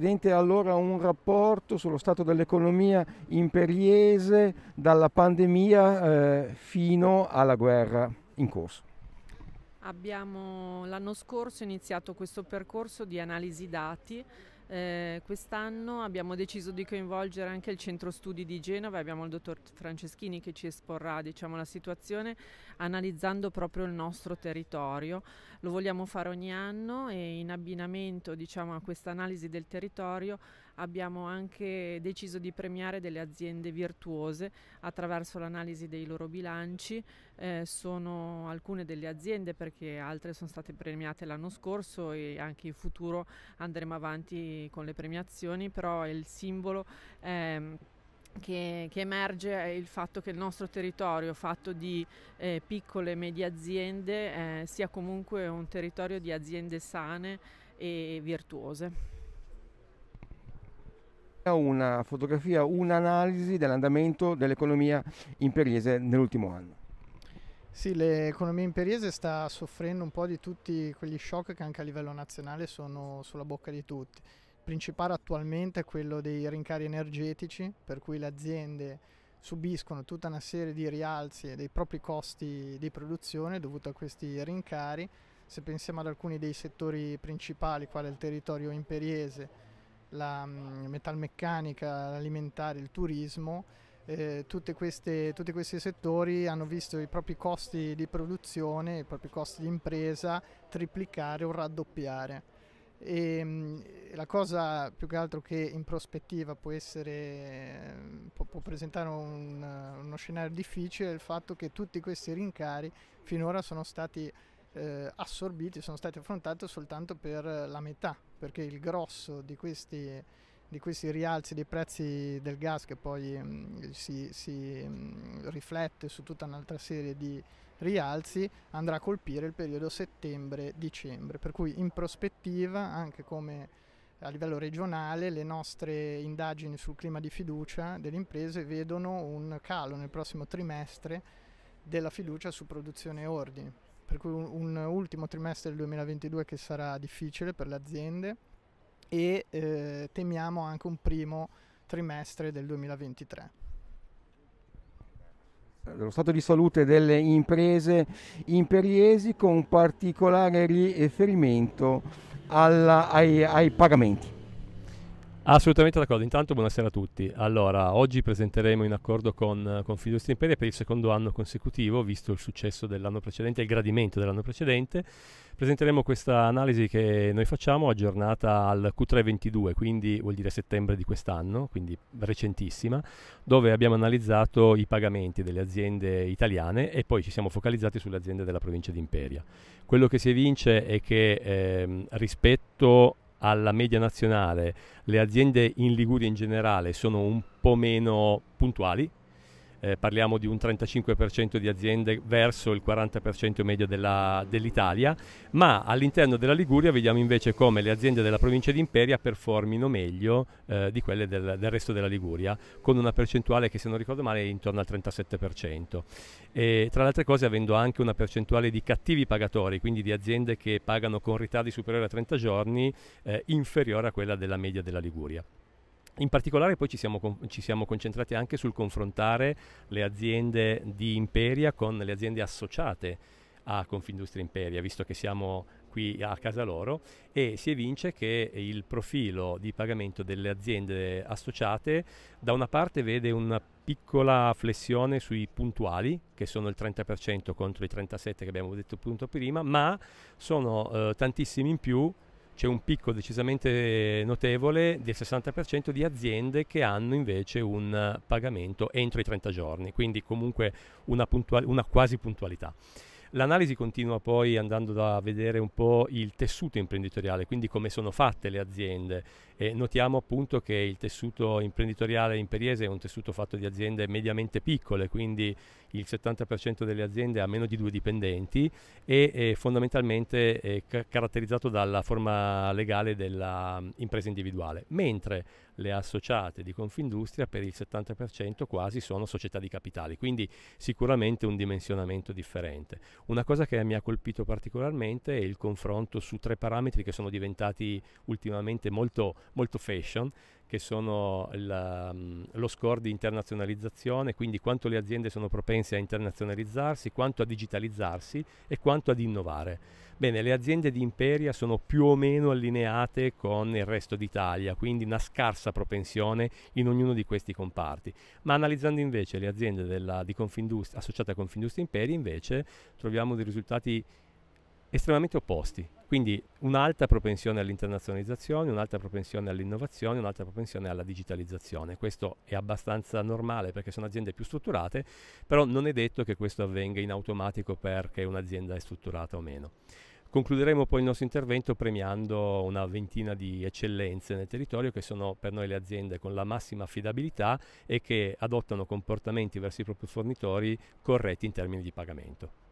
Evidente allora un rapporto sullo stato dell'economia imperiese dalla pandemia eh, fino alla guerra in corso. Abbiamo l'anno scorso iniziato questo percorso di analisi dati eh, quest'anno abbiamo deciso di coinvolgere anche il centro studi di Genova, abbiamo il dottor Franceschini che ci esporrà diciamo, la situazione analizzando proprio il nostro territorio. Lo vogliamo fare ogni anno e in abbinamento diciamo, a questa analisi del territorio abbiamo anche deciso di premiare delle aziende virtuose attraverso l'analisi dei loro bilanci eh, sono alcune delle aziende perché altre sono state premiate l'anno scorso e anche in futuro andremo avanti con le premiazioni, però il simbolo... Ehm, che, che, emerge è il fatto che il nostro territorio, fatto di eh, piccole e medie aziende, eh, sia comunque un territorio di aziende sane e virtuose. Una fotografia, un'analisi dell'andamento dell'economia imperiese nell'ultimo anno. Sì, l'economia imperiese sta soffrendo un po' di tutti quegli shock che anche a livello nazionale sono sulla bocca di tutti. Il principale attualmente è quello dei rincari energetici, per cui le aziende subiscono tutta una serie di rialzi dei propri costi di produzione dovuto a questi rincari. Se pensiamo ad alcuni dei settori principali, quale il territorio imperiese, la mm, metalmeccanica, l'alimentare, il turismo, eh, queste, tutti questi settori hanno visto i propri costi di produzione, i propri costi di impresa triplicare o raddoppiare. E, ehm, la cosa più che altro che in prospettiva può, essere, eh, può, può presentare un, uno scenario difficile è il fatto che tutti questi rincari finora sono stati eh, assorbiti, sono stati affrontati soltanto per la metà, perché il grosso di questi di questi rialzi dei prezzi del gas che poi mh, mm, si, si mh, mm, riflette su tutta un'altra serie di rialzi andrà a colpire il periodo settembre-dicembre, per cui in prospettiva anche come a livello regionale le nostre indagini sul clima di fiducia delle imprese vedono un calo nel prossimo trimestre della fiducia su produzione e ordini, per cui un, un ultimo trimestre del 2022 che sarà difficile per le aziende e eh, temiamo anche un primo trimestre del 2023 Lo stato di salute delle imprese imperiesi con particolare riferimento alla, ai, ai pagamenti. Assolutamente d'accordo, intanto buonasera a tutti. Allora, oggi presenteremo in accordo con, con Fiducia Imperia per il secondo anno consecutivo, visto il successo dell'anno precedente, il gradimento dell'anno precedente, presenteremo questa analisi che noi facciamo aggiornata al q 3 22, quindi vuol dire settembre di quest'anno, quindi recentissima, dove abbiamo analizzato i pagamenti delle aziende italiane e poi ci siamo focalizzati sulle aziende della provincia di Imperia. Quello che si evince è che ehm, rispetto alla media nazionale, le aziende in Liguria in generale sono un po' meno puntuali eh, parliamo di un 35% di aziende verso il 40% medio della, dell'Italia, ma all'interno della Liguria vediamo invece come le aziende della provincia di Imperia performino meglio eh, di quelle del, del, resto della Liguria, con una percentuale che se non ricordo male è intorno al 37%. E, tra le altre cose avendo anche una percentuale di cattivi pagatori, quindi di aziende che pagano con ritardi superiori a 30 giorni, eh, inferiore a quella della media della Liguria. In particolare poi ci siamo, ci siamo, concentrati anche sul confrontare le aziende di Imperia con le aziende associate a Confindustria Imperia, visto che siamo qui a casa loro, e si evince che il profilo di pagamento delle aziende associate da una parte vede una piccola flessione sui puntuali, che sono il 30% contro i 37% che abbiamo detto prima, ma sono eh, tantissimi in più c'è un picco decisamente notevole del 60% di aziende che hanno invece un pagamento entro i 30 giorni, quindi comunque una, puntual- una quasi puntualità. L'analisi continua poi andando a vedere un po' il tessuto imprenditoriale, quindi come sono fatte le aziende e notiamo appunto che il tessuto imprenditoriale imperiese è un tessuto fatto di aziende mediamente piccole, quindi il 70% delle aziende ha meno di due dipendenti e fondamentalmente è caratterizzato dalla forma legale dell'impresa mm, individuale, mentre le associate di Confindustria per il 70% quasi sono società di capitali, quindi sicuramente un dimensionamento differente. Una cosa che mi ha colpito particolarmente è il confronto su tre parametri che sono diventati ultimamente molto, molto fashion, che sono la, mm, lo score di internazionalizzazione, quindi quanto le aziende sono propense a internazionalizzarsi, quanto a digitalizzarsi e quanto ad innovare. Bene, le aziende di Imperia sono più o meno allineate con il resto d'Italia, quindi una scarsa propensione in ognuno di questi comparti. Ma analizzando invece le aziende della, associate a Confindustria Imperia, invece troviamo dei risultati estremamente opposti. Quindi un'alta propensione all'internazionalizzazione, un'alta propensione all'innovazione, un'alta propensione alla digitalizzazione. Questo è abbastanza normale perché sono aziende più strutturate, però non è detto che questo avvenga in automatico perché un'azienda è strutturata o meno. Concluderemo poi il nostro intervento premiando una ventina di eccellenze nel territorio che sono per noi le aziende con la massima affidabilità e che adottano comportamenti verso i propri fornitori corretti in termini di pagamento.